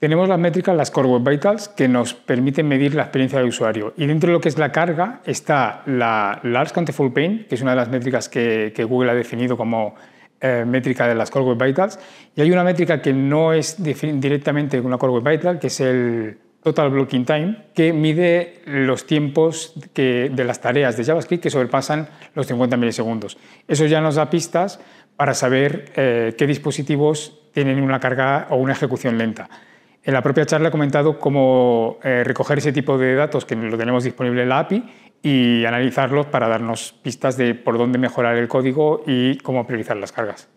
Tenemos las métricas, las Core Web Vitals, que nos permiten medir la experiencia del usuario. Y dentro de lo que es la carga está la Large Contentful Paint, que es una de las métricas que, Google ha definido como eh, métrica de las Core Web Vitals. Y hay una métrica que no es directamente una Core Web Vital, que es el Total Blocking Time, que mide los tiempos de las tareas de JavaScript que sobrepasan los 50 milisegundos. Eso ya nos da pistas para saber eh, qué dispositivos tienen una carga o una ejecución lenta. En la propia charla he comentado cómo eh, recoger ese tipo de datos que lo tenemos disponible en la API y analizarlos para darnos pistas de por dónde mejorar el código y cómo priorizar las cargas.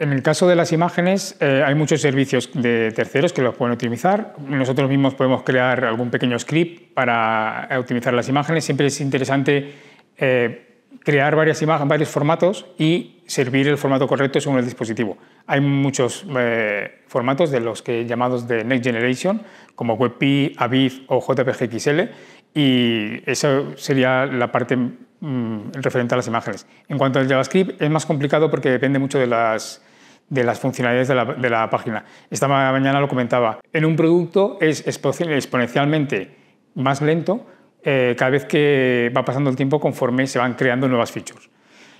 En el caso de las imágenes, eh, hay muchos servicios de terceros que los pueden optimizar. Nosotros mismos podemos crear algún pequeño script para optimizar las imágenes. Siempre es interesante eh, crear varias imágenes, varios formatos y servir el formato correcto según el dispositivo. Hay muchos eh, formatos de los que llamados de Next Generation, como WebP, AVIF o JPGXL, y eso sería la parte mm, referente a las imágenes. En cuanto al JavaScript, es más complicado porque depende mucho de las, funcionalidades de la, de la página. Esta mañana lo comentaba. En un producto es exponencialmente más lento, eh, cada vez que va pasando el tiempo conforme se van creando nuevas features.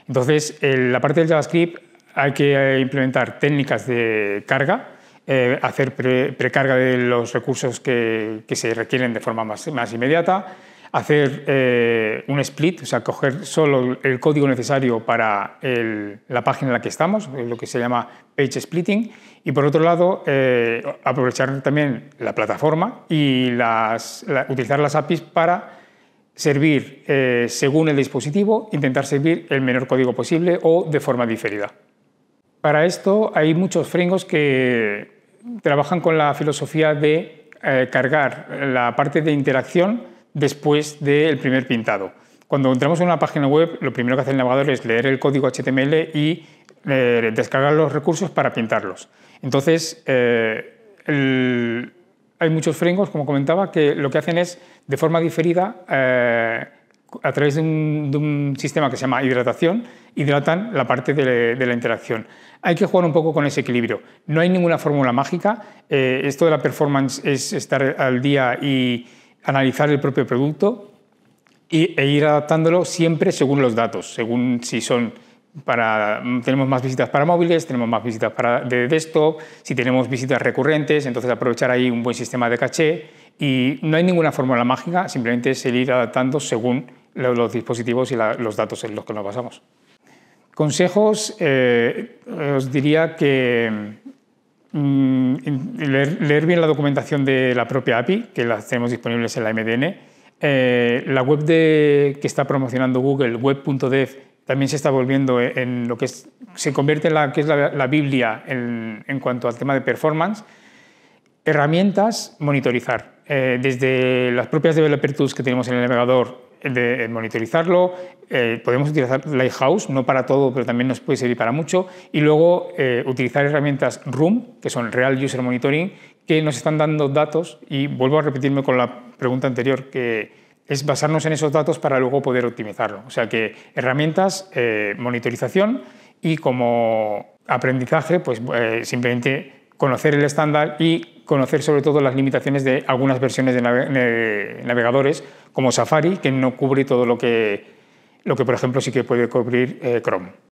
Entonces, en la parte del JavaScript hay que eh, implementar técnicas de carga, eh, hacer precarga de los recursos que, se requieren de forma más inmediata, hacer eh, un split, o sea, coger solo el código necesario para la página en la que estamos, lo que se llama page splitting, y por otro lado, eh, aprovechar también la plataforma y utilizar las APIs para servir eh, según el dispositivo, intentar servir el menor código posible o de forma diferida. Para esto hay muchos fringos que trabajan con la filosofía de cargar la parte de interacción después del primer pintado. Cuando entramos en una página web, lo primero que hace el navegador es leer el código HTML y eh, descargar los recursos para pintarlos. Entonces, eh, hay muchos frengos como comentaba, que lo que hacen es, de forma diferida, eh, a través de un, sistema que se llama hidratación, hidratan la parte de, la interacción. Hay que jugar un poco con ese equilibrio. No hay ninguna fórmula mágica. esto de la performance es estar al día y analizar el propio producto e ir adaptándolo siempre según los datos, según si son para, tenemos más visitas para móviles, tenemos más visitas para, de desktop, si tenemos visitas recurrentes, entonces aprovechar ahí un buen sistema de caché y no hay ninguna fórmula mágica, simplemente es ir adaptando según los, dispositivos y los datos en los que nos basamos. Consejos, eh, os diría que Mm, leer, bien la documentación de la propia API, que la tenemos disponibles en la MDN. Eh, la web de, que está promocionando Google, web.dev, también se está volviendo en lo que es, se convierte en la que es la, Biblia en, cuanto al tema de performance. Herramientas, monitorizar. Eh, desde las propias developer tools que tenemos en el navegador, de eh, monitorizarlo. Eh, podemos utilizar Lighthouse, no para todo, pero también nos puede servir para mucho. Y luego eh, utilizar herramientas Room, que son Real User Monitoring, que nos están dando datos. Y vuelvo a repetirme con la pregunta anterior, que es basarnos en esos datos para luego poder optimizarlo. O sea que herramientas, monitorización y como aprendizaje, pues simplemente conocer el estándar y conocer sobre todo las limitaciones de algunas versiones de, navegadores como Safari, que no cubre todo lo que, por ejemplo, sí que puede cubrir eh, Chrome.